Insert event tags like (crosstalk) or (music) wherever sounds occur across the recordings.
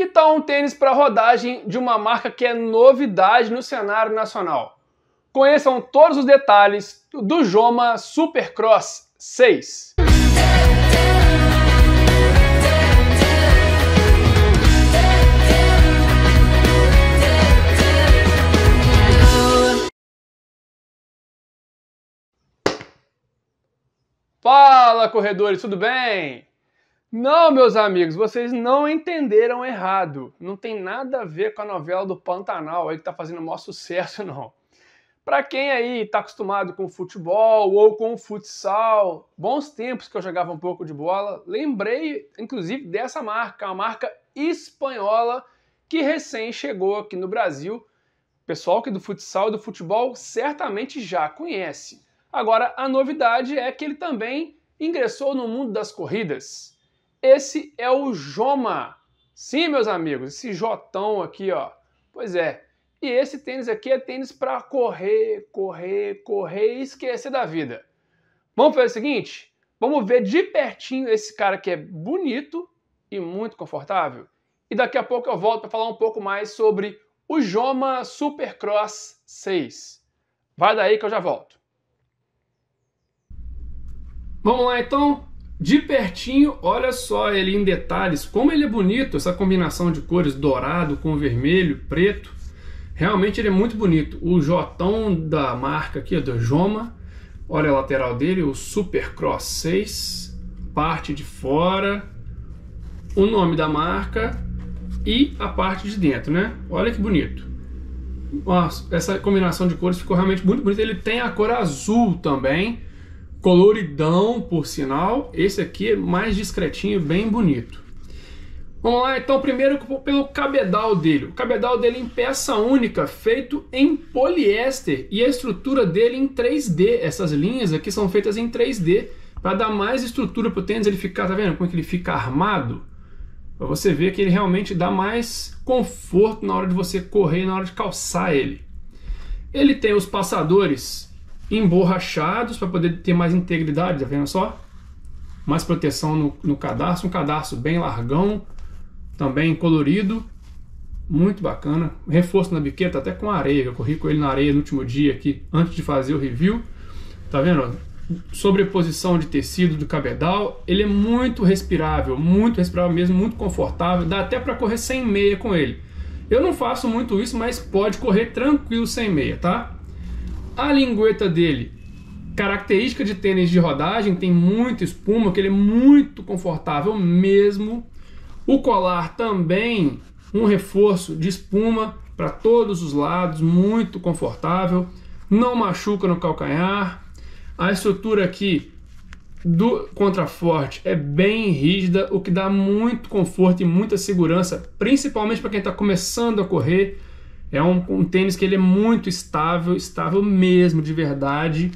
Que tal tá um tênis para rodagem de uma marca que é novidade no cenário nacional? Conheçam todos os detalhes do Joma Supercross 6. Fala corredores, tudo bem? Não, meus amigos, vocês não entenderam errado. Não tem nada a ver com a novela do Pantanal aí que tá fazendo o maior sucesso, (laughs) não. Para quem aí está acostumado com futebol ou com futsal, bons tempos que eu jogava um pouco de bola, lembrei inclusive dessa marca, uma marca espanhola que recém chegou aqui no Brasil. Pessoal que é do futsal e do futebol certamente já conhece. Agora, a novidade é que ele também ingressou no mundo das corridas. Esse é o Joma. Sim, meus amigos, esse Jotão aqui, ó. Pois é. E esse tênis aqui é tênis para correr, correr, correr e esquecer da vida. Vamos fazer o seguinte? Vamos ver de pertinho esse cara que é bonito e muito confortável. E daqui a pouco eu volto para falar um pouco mais sobre o Joma Supercross 6. Vai daí que eu já volto. Vamos lá então? De pertinho, olha só ele em detalhes, como ele é bonito, essa combinação de cores dourado com vermelho, preto. Realmente ele é muito bonito. O Jotão da marca aqui, do Joma, olha a lateral dele, o Supercross 6, parte de fora, o nome da marca e a parte de dentro, né? Olha que bonito. Nossa, essa combinação de cores ficou realmente muito bonita. Ele tem a cor azul também, Coloridão, por sinal. Esse aqui é mais discretinho, bem bonito. Vamos lá, então, primeiro pelo cabedal dele. O cabedal dele em peça única, feito em poliéster. E a estrutura dele em 3D. Essas linhas aqui são feitas em 3D para dar mais estrutura para o tênis. Ele ficar, tá vendo como é que ele fica armado? Para você ver que ele realmente dá mais conforto na hora de você correr, na hora de calçar ele. Ele tem os passadores emborrachados para poder ter mais integridade, tá vendo só? Mais proteção no, no cadarço, um cadarço bem largão, também colorido, muito bacana. Reforço na biqueta tá até com areia, eu corri com ele na areia no último dia aqui, antes de fazer o review. Tá vendo? Sobreposição de tecido do cabedal, ele é muito respirável, muito respirável mesmo, muito confortável, dá até para correr sem meia com ele. Eu não faço muito isso, mas pode correr tranquilo sem meia, tá? A lingueta dele, característica de tênis de rodagem, tem muita espuma, que ele é muito confortável mesmo. O colar também, um reforço de espuma para todos os lados, muito confortável. Não machuca no calcanhar. A estrutura aqui do contraforte é bem rígida, o que dá muito conforto e muita segurança, principalmente para quem está começando a correr é um, um tênis que ele é muito estável, estável mesmo, de verdade.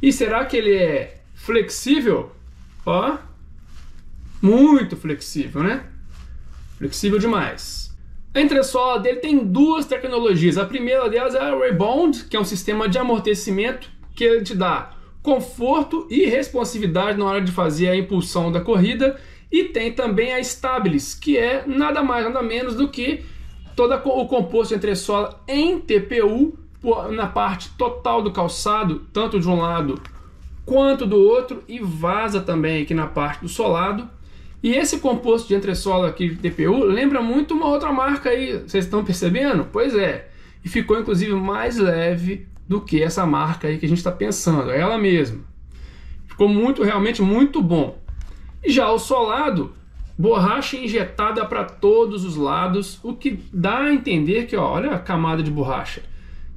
E será que ele é flexível? Ó, muito flexível, né? Flexível demais. A entressola dele tem duas tecnologias. A primeira delas é a Rebound, que é um sistema de amortecimento que ele te dá conforto e responsividade na hora de fazer a impulsão da corrida. E tem também a Stabilis, que é nada mais, nada menos do que todo o composto entre sola em TPU na parte total do calçado, tanto de um lado quanto do outro, e vaza também aqui na parte do solado. E esse composto de entressola aqui de TPU lembra muito uma outra marca aí, vocês estão percebendo? Pois é, e ficou inclusive mais leve do que essa marca aí que a gente está pensando, é ela mesma. Ficou muito, realmente muito bom. E já o solado borracha injetada para todos os lados, o que dá a entender que, ó, olha a camada de borracha,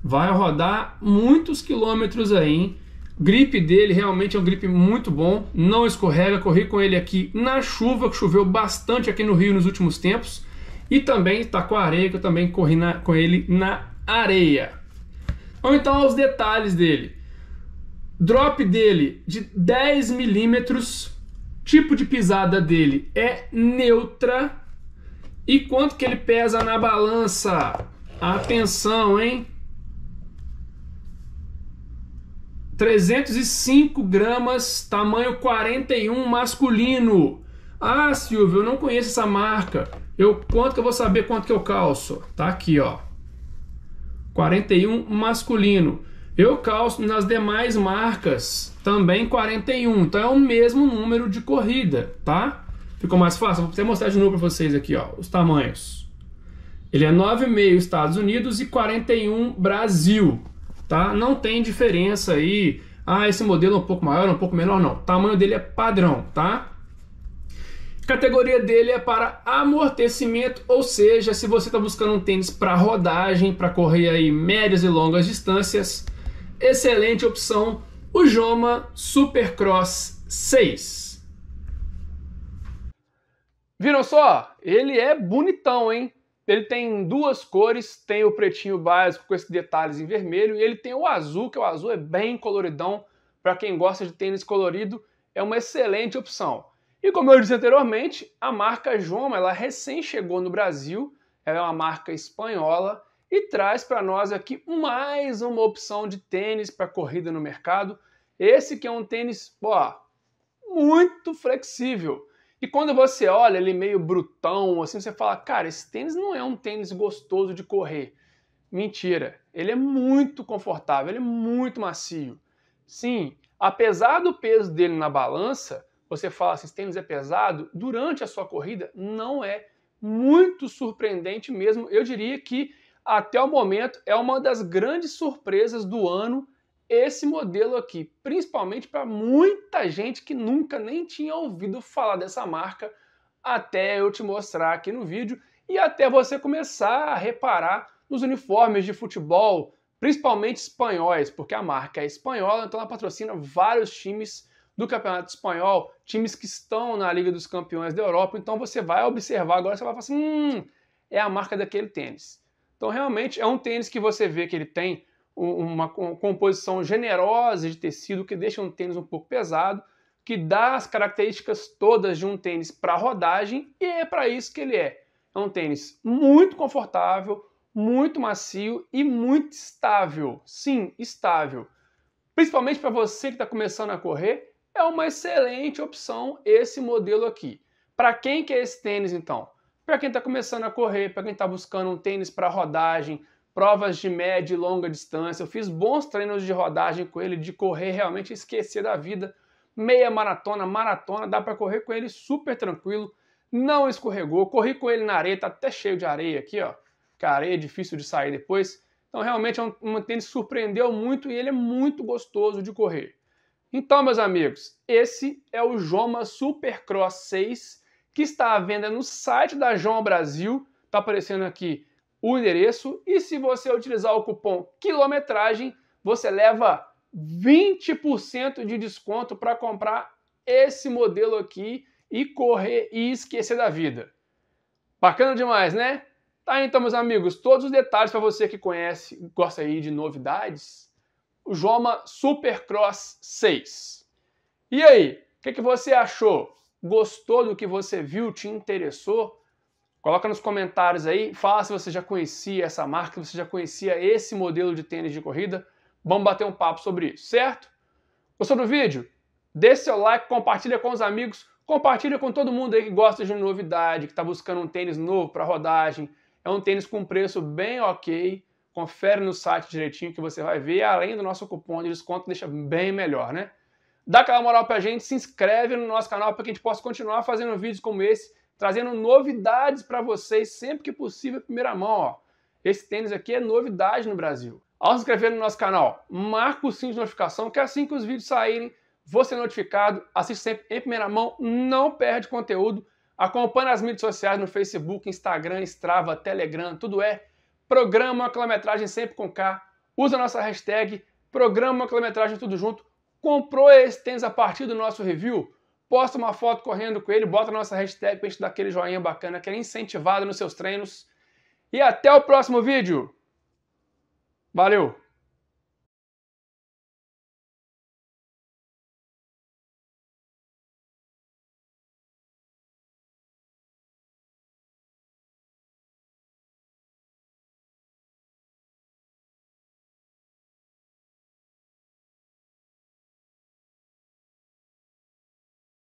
vai rodar muitos quilômetros aí. Hein? Gripe dele realmente é um gripe muito bom, não escorrega. Corri com ele aqui na chuva, que choveu bastante aqui no Rio nos últimos tempos, e também está com a areia, que eu também corri na, com ele na areia. Vamos então aos detalhes dele. Drop dele de 10 milímetros tipo de pisada dele é neutra e quanto que ele pesa na balança. Atenção, hein? 305 gramas, tamanho 41 masculino. Ah, Silvio, eu não conheço essa marca. Eu quanto que eu vou saber quanto que eu calço? Tá aqui, ó. 41 masculino. Eu calço nas demais marcas também 41. Então é o mesmo número de corrida, tá? Ficou mais fácil? Vou até mostrar de novo para vocês aqui, ó, os tamanhos. Ele é 9,5 Estados Unidos e 41 Brasil, tá? Não tem diferença aí. Ah, esse modelo é um pouco maior, um pouco menor, não. O tamanho dele é padrão, tá? Categoria dele é para amortecimento, ou seja, se você está buscando um tênis para rodagem, para correr aí médias e longas distâncias, excelente opção, o Joma Supercross 6. Viram só? Ele é bonitão, hein? Ele tem duas cores, tem o pretinho básico com esses detalhes em vermelho e ele tem o azul, que o azul é bem coloridão. Para quem gosta de tênis colorido, é uma excelente opção. E como eu disse anteriormente, a marca Joma, ela recém chegou no Brasil, ela é uma marca espanhola e traz para nós aqui mais uma opção de tênis para corrida no mercado. Esse que é um tênis, ó, muito flexível. E quando você olha ele meio brutão, assim, você fala, cara, esse tênis não é um tênis gostoso de correr. Mentira, ele é muito confortável, ele é muito macio. Sim, apesar do peso dele na balança, você fala assim, esse tênis é pesado, durante a sua corrida não é muito surpreendente mesmo. Eu diria que até o momento é uma das grandes surpresas do ano esse modelo aqui, principalmente para muita gente que nunca nem tinha ouvido falar dessa marca até eu te mostrar aqui no vídeo e até você começar a reparar nos uniformes de futebol, principalmente espanhóis, porque a marca é espanhola, então ela patrocina vários times do Campeonato Espanhol, times que estão na Liga dos Campeões da Europa, então você vai observar agora, você vai falar assim, hum, é a marca daquele tênis. Então, realmente, é um tênis que você vê que ele tem uma composição generosa de tecido que deixa um tênis um pouco pesado, que dá as características todas de um tênis para rodagem e é para isso que ele é. É um tênis muito confortável, muito macio e muito estável. Sim, estável. Principalmente para você que está começando a correr, é uma excelente opção esse modelo aqui. Para quem que é esse tênis então? para quem está começando a correr, para quem está buscando um tênis para rodagem, provas de média e longa distância. Eu fiz bons treinos de rodagem com ele, de correr realmente esquecer da vida. Meia maratona, maratona, dá para correr com ele super tranquilo. Não escorregou, corri com ele na areia, tá até cheio de areia aqui, ó. Que a areia é difícil de sair depois. Então realmente é um, um tênis surpreendeu muito e ele é muito gostoso de correr. Então, meus amigos, esse é o Joma Supercross 6 que está à venda no site da João Brasil, está aparecendo aqui o endereço, e se você utilizar o cupom quilometragem, você leva 20% de desconto para comprar esse modelo aqui e correr e esquecer da vida. Bacana demais, né? Tá então, meus amigos, todos os detalhes para você que conhece, gosta aí de novidades. O Joma Supercross 6. E aí, o que, que você achou? Gostou do que você viu? Te interessou? Coloca nos comentários aí, fala se você já conhecia essa marca, se você já conhecia esse modelo de tênis de corrida. Vamos bater um papo sobre isso, certo? Gostou do vídeo? Dê seu like, compartilha com os amigos, compartilha com todo mundo aí que gosta de novidade, que está buscando um tênis novo para rodagem. É um tênis com preço bem ok. Confere no site direitinho que você vai ver. Além do nosso cupom de desconto, deixa bem melhor, né? Dá aquela moral pra gente, se inscreve no nosso canal para que a gente possa continuar fazendo vídeos como esse, trazendo novidades para vocês sempre que possível, primeira mão, ó. Esse tênis aqui é novidade no Brasil. Ao se inscrever no nosso canal, marca o sininho de notificação, que assim que os vídeos saírem, você é notificado, assiste sempre em primeira mão, não perde conteúdo, acompanha as mídias sociais no Facebook, Instagram, Strava, Telegram, tudo é programa uma quilometragem sempre com K, usa a nossa hashtag programa uma quilometragem tudo junto, Comprou esse tênis a partir do nosso review? Posta uma foto correndo com ele, bota a nossa hashtag pra gente dar aquele joinha bacana, que é incentivado nos seus treinos. E até o próximo vídeo. Valeu!